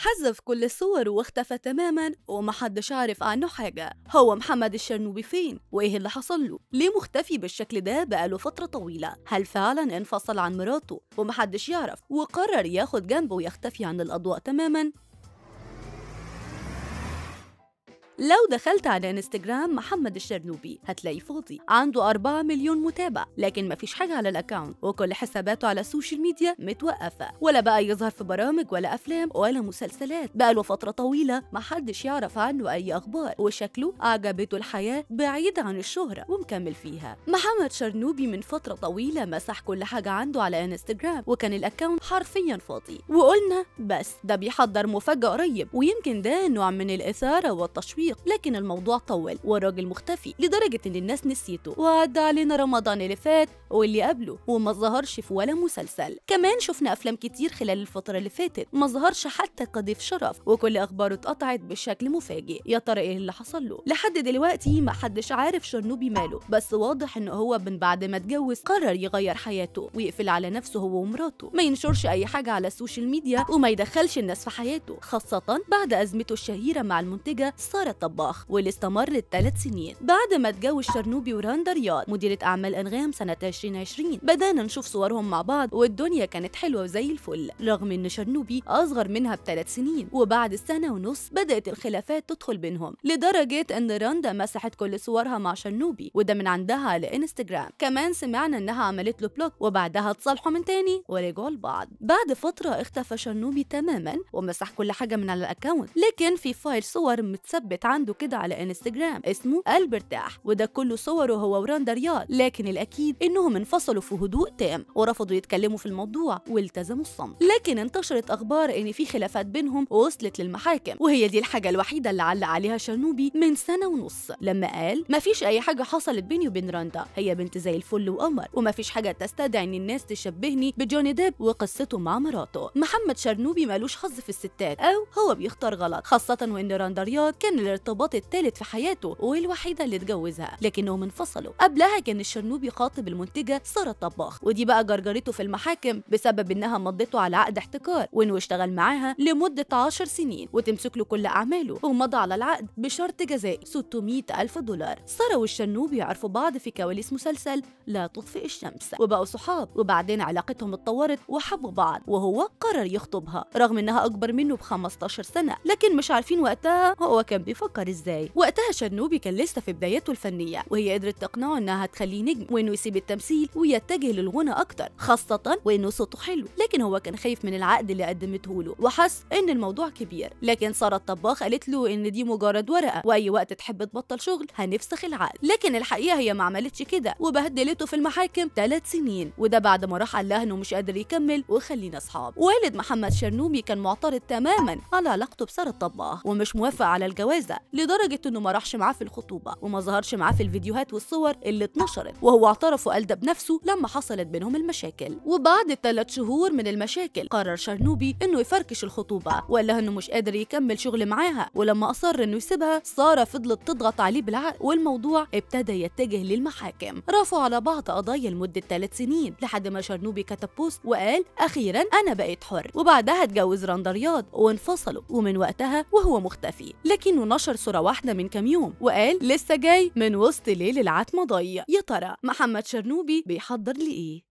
حذف كل الصور واختفى تماما ومحدش عارف عنه حاجة هو محمد الشرنوبي فين وايه اللي حصل له ليه مختفي بالشكل ده بقاله فترة طويلة هل فعلا انفصل عن مراته ومحدش يعرف وقرر ياخد جنبه ويختفي عن الأضواء تماما لو دخلت على انستجرام محمد الشرنوبي هتلاقي فاضي عنده 4 مليون متابع لكن مفيش حاجة على الاكونت وكل حساباته على السوشيال ميديا متوقفة ولا بقى يظهر في برامج ولا أفلام ولا مسلسلات بقى له فترة طويلة محدش يعرف عنه أي أخبار وشكله عجبته الحياة بعيد عن الشهرة ومكمل فيها محمد شرنوبي من فترة طويلة مسح كل حاجة عنده على انستجرام وكان الاكونت حرفيا فاضي وقلنا بس ده بيحضر مفاجأة قريب ويمكن ده نوع من الإثارة والتشويق الطريق لكن الموضوع طول والراجل مختفي لدرجة إن الناس نسيته وعدى علينا رمضان اللي فات واللي قبله وما ظهرش في ولا مسلسل كمان شفنا أفلام كتير خلال الفترة اللي فاتت ما ظهرش حتى قضيف شرف وكل أخباره اتقطعت بشكل مفاجئ يا ترى إيه اللي حصل له لحد دلوقتي ما حدش عارف شرنوبي ماله بس واضح إن هو من بعد ما اتجوز قرر يغير حياته ويقفل على نفسه هو ومراته ما ينشرش أي حاجة على السوشيال ميديا وما يدخلش الناس في حياته خاصة بعد أزمته الشهيرة مع المنتجة سارة الطباخ واللي استمرت ثلاث سنين بعد ما اتجوز شرنوبي وراندا رياض مديرة أعمال أنغام سنة 2020 بدأنا نشوف صورهم مع بعض والدنيا كانت حلوة وزي الفل رغم إن شرنوبي أصغر منها بثلاث سنين وبعد سنة ونص بدأت الخلافات تدخل بينهم لدرجة إن راندا مسحت كل صورها مع شرنوبي وده من عندها على انستجرام كمان سمعنا إنها عملت له بلوك وبعدها اتصالحوا من تاني ورجعوا لبعض بعد فترة اختفى شرنوبي تماما ومسح كل حاجة من على الأكاونت لكن في فايل صور متثبت عنده كده على انستجرام اسمه البرتاح وده كله صوره هو وراندا رياض لكن الاكيد انهم انفصلوا في هدوء تام ورفضوا يتكلموا في الموضوع والتزموا الصمت لكن انتشرت اخبار ان في خلافات بينهم وصلت للمحاكم وهي دي الحاجه الوحيده اللي علق عليها شرنوبي من سنه ونص لما قال مفيش اي حاجه حصلت بيني وبين راندا هي بنت زي الفل وقمر ومفيش حاجه تستدعي ان الناس تشبهني بجوني ديب وقصته مع مراته محمد شرنوبي مالوش حظ في الستات او هو بيختار غلط خاصه وان راندا رياض كان الارتباط الثالث في حياته والوحيده اللي اتجوزها لكنهم انفصلوا قبلها كان الشرنوبي خاطب المنتجه ساره الطباخ ودي بقى جرجرته في المحاكم بسبب انها مضته على عقد احتكار وانه اشتغل معاها لمده 10 سنين وتمسك له كل اعماله ومضى على العقد بشرط جزائي 600 الف دولار ساره والشرنوبي يعرفوا بعض في كواليس مسلسل لا تطفئ الشمس وبقوا صحاب وبعدين علاقتهم اتطورت وحبوا بعض وهو قرر يخطبها رغم انها اكبر منه ب 15 سنه لكن مش عارفين وقتها هو كان بيفكر بيفكر ازاي وقتها شنوبي كان لسه في بدايته الفنيه وهي قدرت تقنعه انها تخليه نجم وانه يسيب التمثيل ويتجه للغنى اكتر خاصه وانه صوته حلو لكن هو كان خايف من العقد اللي قدمته له وحس ان الموضوع كبير لكن ساره الطباخ قالت له ان دي مجرد ورقه واي وقت تحب تبطل شغل هنفسخ العقد لكن الحقيقه هي ما عملتش كده وبهدلته في المحاكم ثلاث سنين وده بعد ما راح قال لها انه مش قادر يكمل وخلينا اصحاب والد محمد شرنوبي كان معترض تماما على علاقته بساره الطباخ ومش موافق على الجواز ده لدرجه انه ما راحش معاه في الخطوبه وما ظهرش معاه في الفيديوهات والصور اللي اتنشرت وهو اعترف وقال ده بنفسه لما حصلت بينهم المشاكل وبعد ثلاث شهور من المشاكل قرر شرنوبي انه يفركش الخطوبه وقال لها انه مش قادر يكمل شغل معاها ولما اصر انه يسيبها ساره فضلت تضغط عليه بالعقل والموضوع ابتدى يتجه للمحاكم رفعوا على بعض قضايا لمده ثلاث سنين لحد ما شرنوبي كتب بوست وقال اخيرا انا بقيت حر وبعدها اتجوز رندا رياض وانفصلوا ومن وقتها وهو مختفي لكنه نشر صورة واحدة من كام يوم وقال لسه جاي من وسط ليل العتمة ضي يا ترى محمد شرنوبي بيحضر لإيه